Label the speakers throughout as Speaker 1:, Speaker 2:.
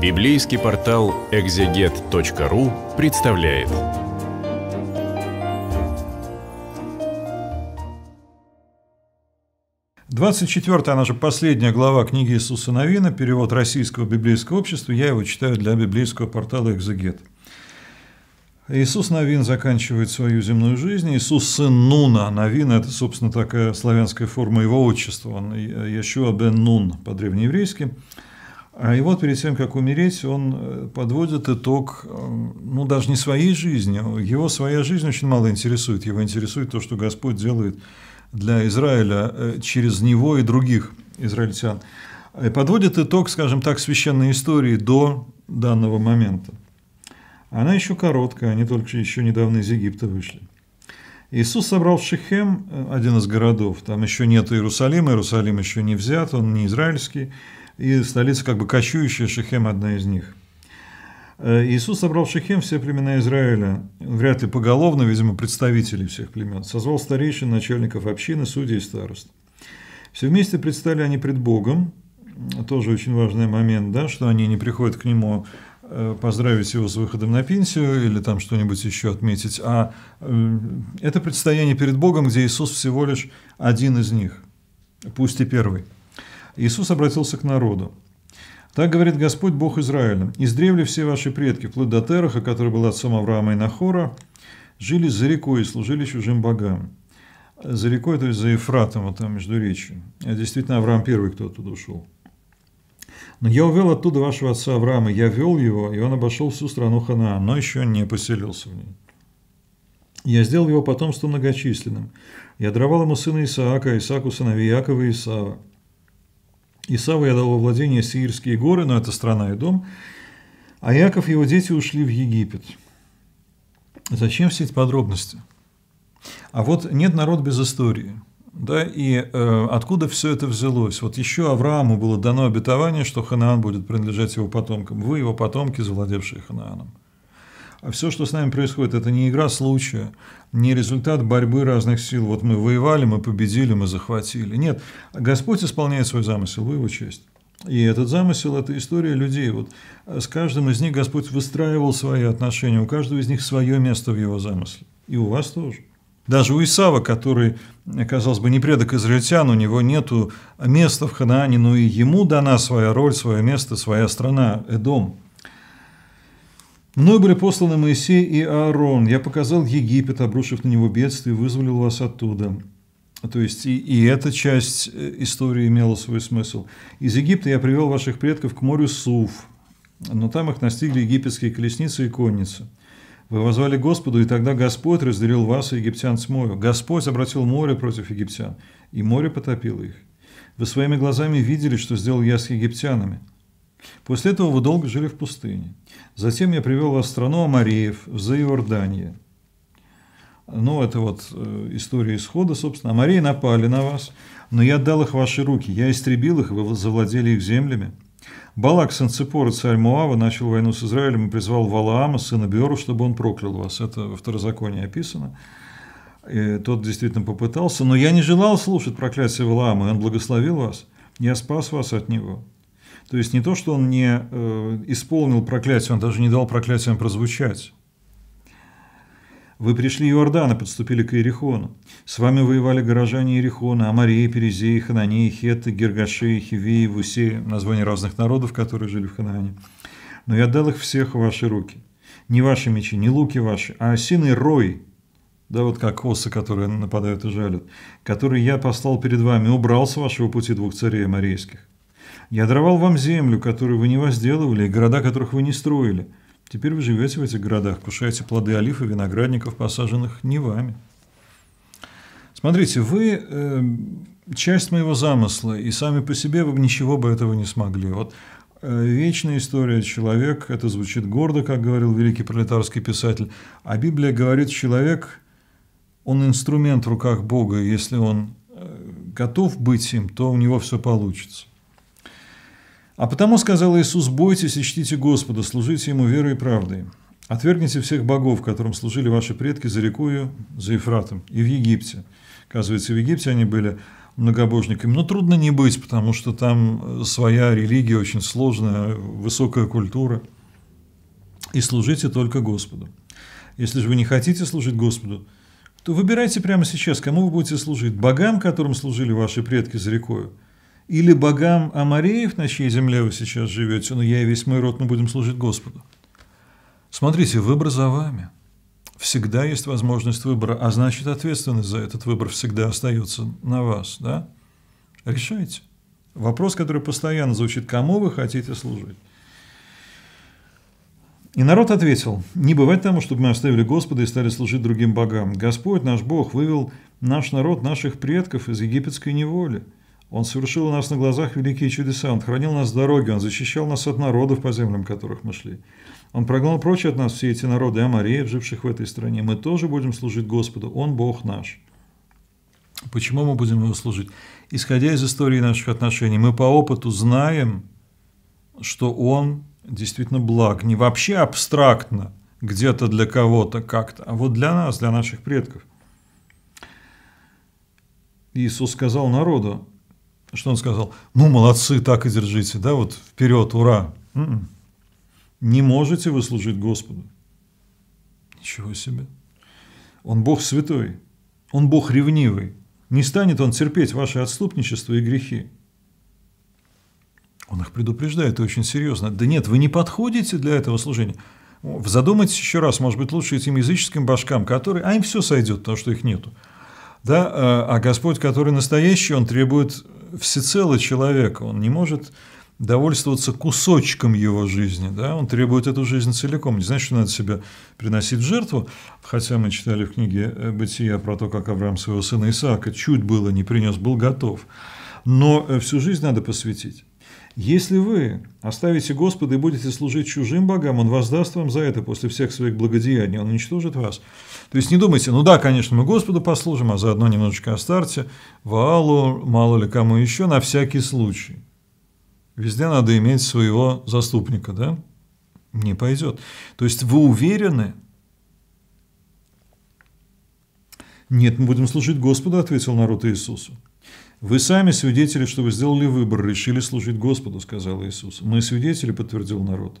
Speaker 1: Библейский портал экзегет.ру представляет. Двадцать четвертая, она же последняя глава книги Иисуса Новина, перевод российского библейского общества, я его читаю для библейского портала «Экзегет». Иисус Новин заканчивает свою земную жизнь. Иисус сын Нуна. Новин – это, собственно, такая славянская форма его отчества. Он Яшуа бен Нун по-древнееврейски. И а вот перед тем, как умереть, он э, подводит итог, э, ну, даже не своей жизни. Его своя жизнь очень мало интересует. Его интересует то, что Господь делает для Израиля э, через него и других израильтян. И подводит итог, скажем так, священной истории до данного момента. Она еще короткая, они только еще недавно из Египта вышли. Иисус собрал в Шехем, один из городов, там еще нет Иерусалима, Иерусалим еще не взят, он не израильский, и столица как бы кочующая, Шехем одна из них. Э, Иисус собрал в Шехем все племена Израиля, вряд ли поголовно, видимо, представителей всех племен, созвал старейшин, начальников общины, судей и старост. Все вместе предстали они пред Богом, тоже очень важный момент, да, что они не приходят к Нему э, поздравить его с выходом на пенсию или там что-нибудь еще отметить, а э, это предстояние перед Богом, где Иисус всего лишь один из них, пусть и первый. Иисус обратился к народу. Так говорит Господь Бог Израиля. Из «Издревле все ваши предки, вплоть до Тераха, который был отцом Авраама и Нахора, жили за рекой и служили чужим богам». За рекой, то есть за Ефратом, вот там между речью. А действительно, Авраам первый, кто оттуда ушел. «Но я увел оттуда вашего отца Авраама, я вел его, и он обошел всю страну Ханаан, но еще не поселился в ней. Я сделал его потомство многочисленным. Я даровал ему сына Исаака, Исааку сыновей Якова и Исава. Исава я дал во владение Сирские горы, но это страна и дом, а Яков и его дети ушли в Египет. Зачем все эти подробности? А вот нет народ без истории. Да, и э, откуда все это взялось? Вот еще Аврааму было дано обетование, что Ханаан будет принадлежать его потомкам. Вы его потомки, завладевшие Ханааном. А все, что с нами происходит, это не игра случая, не результат борьбы разных сил. Вот мы воевали, мы победили, мы захватили. Нет, Господь исполняет свой замысел, вы его честь. И этот замысел – это история людей. Вот с каждым из них Господь выстраивал свои отношения, у каждого из них свое место в его замысле. И у вас тоже. Даже у Исава, который, казалось бы, не предок израильтян, у него нет места в Ханаане, но и ему дана своя роль, свое место, своя страна, Эдом – Мною были посланы Моисей и Аарон. Я показал Египет, обрушив на него бедствие, вызволил вас оттуда. То есть и, и эта часть э, истории имела свой смысл. Из Египта я привел ваших предков к морю Суф, но там их настигли египетские колесницы и конницы. Вы возвали Господу, и тогда Господь разделил вас и египтян с морю. Господь обратил море против египтян, и море потопило их. Вы своими глазами видели, что сделал я с египтянами. После этого вы долго жили в пустыне. Затем я привел вас в страну Мариев в Заиорданье. Ну, это вот э, история исхода, собственно. Амарии напали на вас, но я отдал их в ваши руки. Я истребил их, вы завладели их землями. Балак, сын Цепора, царь Муава, начал войну с Израилем и призвал Валаама, сына Беру, чтобы он проклял вас. Это во второзаконии описано. И тот действительно попытался, но я не желал слушать проклятие Валаама, и он благословил вас. Я спас вас от него. То есть не то, что он не э, исполнил проклятие, он даже не дал проклятиям прозвучать. Вы пришли Иордана, подступили к Иерихону. С вами воевали горожане Иерихона, Амарии, Перезеи, Хананеи, Хеты, Гергаши, Хивии, Вусеи, названия разных народов, которые жили в Ханане. Но я дал их всех в ваши руки. Не ваши мечи, не луки ваши, а осиный рой, да вот как осы, которые нападают и жалят, который я послал перед вами, убрал с вашего пути двух царей амарейских. Я даровал вам землю, которую вы не возделывали, и города, которых вы не строили. Теперь вы живете в этих городах, кушаете плоды олив и виноградников, посаженных не вами. Смотрите, вы э, часть моего замысла, и сами по себе вы бы ничего бы этого не смогли. Вот э, вечная история человек, это звучит гордо, как говорил великий пролетарский писатель, а Библия говорит, человек, он инструмент в руках Бога, если он э, готов быть им, то у него все получится. А потому сказал Иисус, бойтесь и чтите Господа, служите Ему верой и правдой. Отвергните всех богов, которым служили ваши предки за рекою, за Ефратом и в Египте. Оказывается, в Египте они были многобожниками. Но трудно не быть, потому что там э, своя религия очень сложная, высокая культура. И служите только Господу. Если же вы не хотите служить Господу, то выбирайте прямо сейчас, кому вы будете служить. Богам, которым служили ваши предки за рекою – или богам Амареев, на чьей земле вы сейчас живете, но ну, я и весь мой род мы будем служить Господу. Смотрите, выбор за вами. Всегда есть возможность выбора, а значит ответственность за этот выбор всегда остается на вас. Да? Решайте. Вопрос, который постоянно звучит, кому вы хотите служить? И народ ответил, не бывает тому, чтобы мы оставили Господа и стали служить другим богам. Господь, наш Бог, вывел наш народ, наших предков из египетской неволи – он совершил у нас на глазах великие чудеса, он хранил нас с дороги, он защищал нас от народов, по землям которых мы шли. Он прогнал прочь от нас все эти народы Амареев, живших в этой стране. Мы тоже будем служить Господу, Он Бог наш. Почему мы будем Его служить? Исходя из истории наших отношений, мы по опыту знаем, что Он действительно благ. Не вообще абстрактно, где-то для кого-то как-то, а вот для нас, для наших предков. Иисус сказал народу, что он сказал? Ну, молодцы, так и держите, да, вот вперед, ура. М-м. Не можете вы служить Господу. Ничего себе. Он Бог святой, он Бог ревнивый. Не станет он терпеть ваше отступничество и грехи. Он их предупреждает и очень серьезно. Да нет, вы не подходите для этого служения. Задумайтесь еще раз, может быть, лучше этим языческим башкам, которые, а им все сойдет, потому что их нету. Да, э, а Господь, который настоящий, он требует всецело человека, он не может довольствоваться кусочком его жизни, да, он требует эту жизнь целиком. Не значит, что надо себя приносить в жертву, хотя мы читали в книге э, «Бытия» про то, как Авраам своего сына Исаака чуть было не принес, был готов. Но э, всю жизнь надо посвятить. Если вы оставите Господа и будете служить чужим богам, Он воздаст вам за это после всех своих благодеяний, Он уничтожит вас. То есть не думайте, ну да, конечно, мы Господу послужим, а заодно немножечко о старте, Ваалу, мало ли кому еще, на всякий случай. Везде надо иметь своего заступника, да? Не пойдет. То есть вы уверены? Нет, мы будем служить Господу, ответил народ Иисусу. «Вы сами свидетели, что вы сделали выбор, решили служить Господу», — сказал Иисус. «Мы свидетели», — подтвердил народ.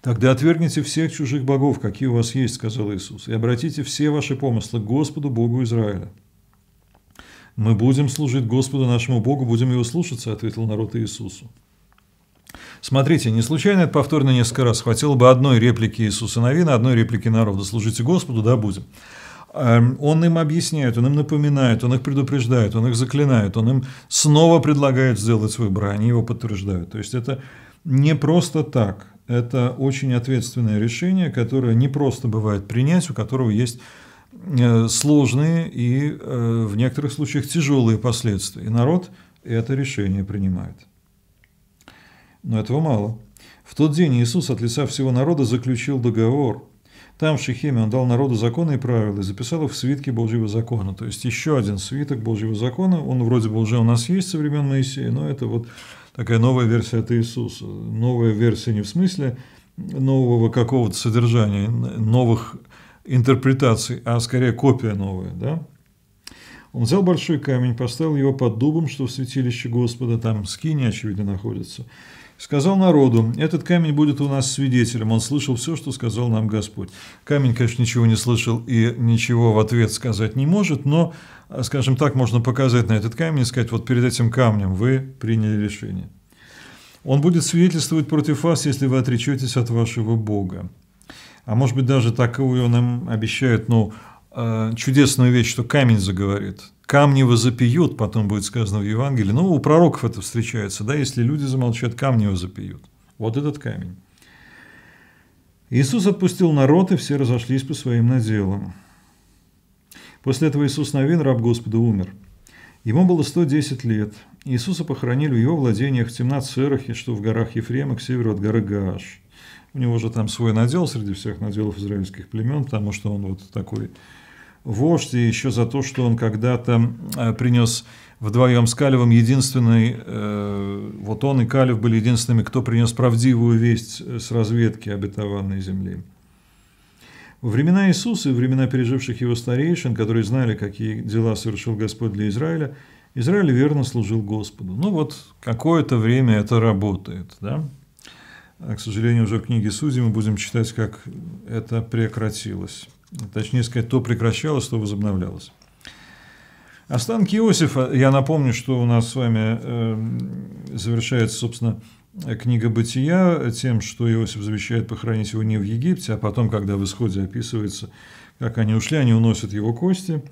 Speaker 1: «Тогда отвергните всех чужих богов, какие у вас есть», — сказал Иисус, «и обратите все ваши помыслы к Господу, Богу Израиля». «Мы будем служить Господу нашему Богу, будем Его слушаться», — ответил народ Иисусу. Смотрите, не случайно это повторно несколько раз. Хватило бы одной реплики Иисуса Новина, одной реплики народа. «Служите Господу, да будем». Эм, он им объясняет, он им напоминает, он их предупреждает, он их заклинает, он им снова предлагает сделать выбор, а они его подтверждают. То есть это не просто так, это очень ответственное решение, которое не просто бывает принять, у которого есть э, сложные и э, в некоторых случаях тяжелые последствия. И народ это решение принимает. Но этого мало. В тот день Иисус от лица всего народа заключил договор – там, в Шехеме, он дал народу законы и правила и записал их в свитке Божьего закона. То есть еще один свиток Божьего закона, он вроде бы уже у нас есть со времен Моисея, но это вот такая новая версия от Иисуса. Новая версия не в смысле нового какого-то содержания, новых интерпретаций, а скорее копия новая. Да? Он взял большой камень, поставил его под дубом, что в святилище Господа, там скини, очевидно, находится, Сказал народу, этот камень будет у нас свидетелем, он слышал все, что сказал нам Господь. Камень, конечно, ничего не слышал и ничего в ответ сказать не может, но, скажем так, можно показать на этот камень и сказать, вот перед этим камнем вы приняли решение. Он будет свидетельствовать против вас, если вы отречетесь от вашего Бога. А может быть, даже он нам обещает. ну, э, чудесную вещь, что камень заговорит – камни возопьют, потом будет сказано в Евангелии. Ну, у пророков это встречается, да, если люди замолчат, камни возопьют. Вот этот камень. Иисус отпустил народ, и все разошлись по своим наделам. После этого Иисус Новин, раб Господа, умер. Ему было 110 лет. Иисуса похоронили в его владениях в Темнацерахе, что в горах Ефрема, к северу от горы Гааш. У него же там свой надел среди всех наделов израильских племен, потому что он вот такой вождь, и еще за то, что он когда-то э, принес вдвоем с Калевым единственный, э, вот он и Калев были единственными, кто принес правдивую весть э, с разведки обетованной земли. Во времена Иисуса и времена переживших его старейшин, которые знали, какие дела совершил Господь для Израиля, Израиль верно служил Господу. Ну вот какое-то время это работает. Да? А, к сожалению, уже в книге Судей мы будем читать, как это прекратилось. Точнее сказать, то прекращалось, то возобновлялось. Останки Иосифа, я напомню, что у нас с вами э, завершается, собственно, книга «Бытия» тем, что Иосиф завещает похоронить его не в Египте, а потом, когда в исходе описывается, как они ушли, они уносят его кости.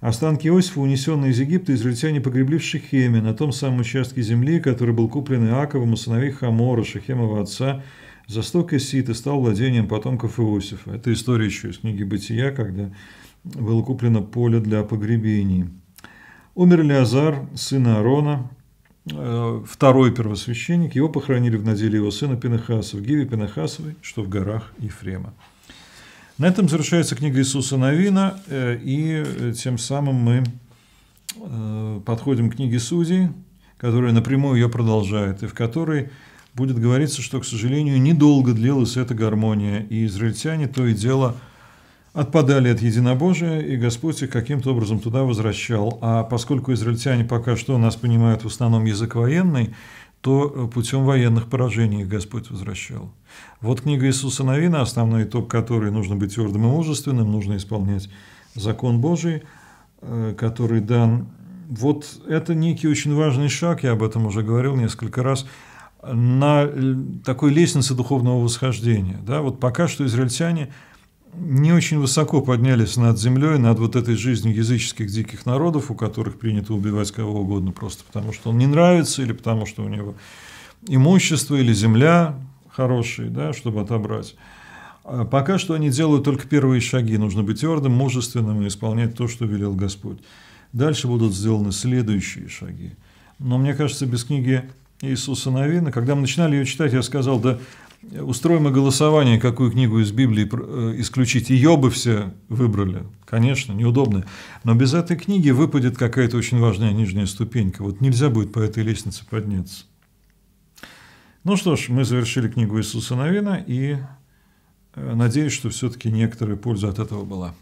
Speaker 1: Останки Иосифа, унесенные из Египта, израильтяне погребли в Шехеме, на том самом участке земли, который был куплен Иаковом у сыновей Хамора, Шехемова отца, Засток Исид и стал владением потомков Иосифа. Это история еще из книги «Бытия», когда было куплено поле для погребений. Умер Леозар, сын Аарона, э, второй первосвященник. Его похоронили в наделе его сына Пинахаса, в Гиве Пинахасовой, что в горах Ефрема. На этом завершается книга Иисуса Новина, э, и э, тем самым мы подходим к книге Судей, которая напрямую ее продолжает, и в которой будет говориться, что, к сожалению, недолго длилась эта гармония, и израильтяне то и дело отпадали от единобожия, и Господь их каким-то образом туда возвращал. А поскольку израильтяне пока что нас понимают в основном язык военный, то э, путем военных поражений Господь возвращал. Вот книга Иисуса Новина, основной итог которой нужно быть твердым и мужественным, нужно исполнять закон Божий, э, который дан. Вот это некий очень важный шаг, я об этом уже говорил несколько раз – на э, такой лестнице духовного восхождения. Да? Вот пока что израильтяне не очень высоко поднялись над землей, над вот этой жизнью языческих диких народов, у которых принято убивать кого угодно просто потому, что он не нравится, или потому, что у него имущество или земля хорошие, да, чтобы отобрать. А пока что они делают только первые шаги. Нужно быть твердым, мужественным и исполнять то, что велел Господь. Дальше будут сделаны следующие шаги. Но мне кажется, без книги Иисуса Новина. Когда мы начинали ее читать, я сказал, да устроим мы голосование, какую книгу из Библии э, исключить. Ее бы все выбрали, конечно, неудобно. Но без этой книги выпадет какая-то очень важная нижняя ступенька. Вот нельзя будет по этой лестнице подняться. Ну что ж, мы завершили книгу Иисуса Новина, и э, надеюсь, что все-таки некоторая польза от этого была.